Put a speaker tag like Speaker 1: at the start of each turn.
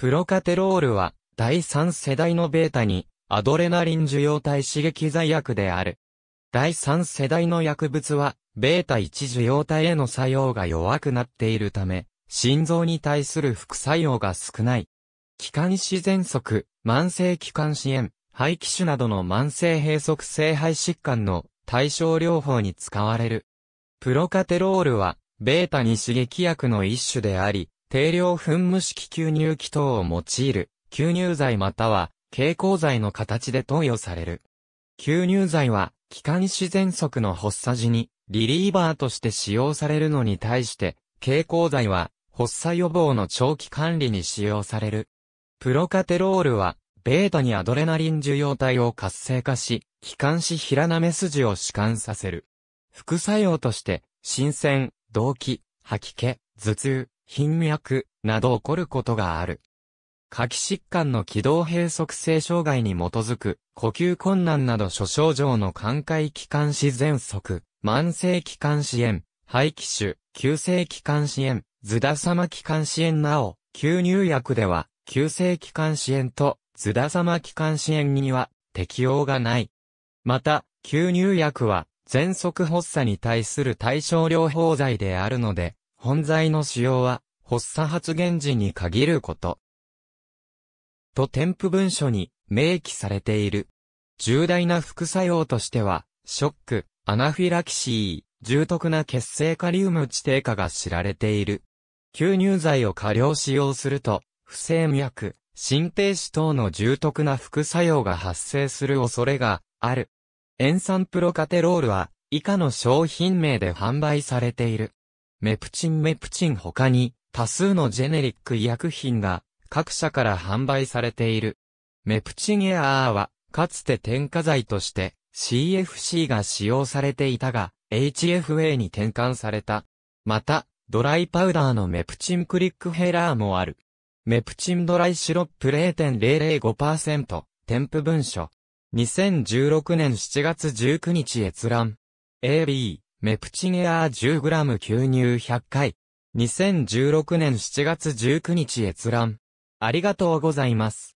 Speaker 1: プロカテロールは、第3世代のベータに、アドレナリン受容体刺激剤薬である。第3世代の薬物は、ベータ1受容体への作用が弱くなっているため、心臓に対する副作用が少ない。気管支喘息、慢性気管支炎、肺気腫などの慢性閉塞性肺疾患の対症療法に使われる。プロカテロールは、ベータに刺激薬の一種であり、定量噴霧式吸入器等を用いる、吸入剤または、蛍光剤の形で投与される。吸入剤は、気管支喘息の発作時に、リリーバーとして使用されるのに対して、蛍光剤は、発作予防の長期管理に使用される。プロカテロールは、ベータにアドレナリン受容体を活性化し、気管支平なめ筋を弛緩させる。副作用として、新鮮、動悸、吐き気、頭痛、頻脈など起こることがある。下気疾患の気道閉塞性障害に基づく、呼吸困難など諸症状の寛解気管支喘息、慢性気管支炎、肺気腫、急性気管支炎、ズダ様気管支炎なお、吸入薬では、急性気管支炎とズダ様気管支炎には適用がない。また、吸入薬は、喘息発作に対する対症療法剤であるので、本材の使用は、発作発言時に限ること。と添付文書に明記されている。重大な副作用としては、ショック、アナフィラキシー、重篤な血清カリウム値低下が知られている。吸入剤を過量使用すると、不整脈、心停止等の重篤な副作用が発生する恐れがある。塩酸プロカテロールは、以下の商品名で販売されている。メプチンメプチン他に多数のジェネリック医薬品が各社から販売されている。メプチンエアーはかつて添加剤として CFC が使用されていたが HFA に転換された。また、ドライパウダーのメプチンクリックヘラーもある。メプチンドライシロップ0.005%、添付文書。2016年7月19日閲覧。AB メプチゲアー 10g 吸入100回。2016年7月19日閲覧。ありがとうございます。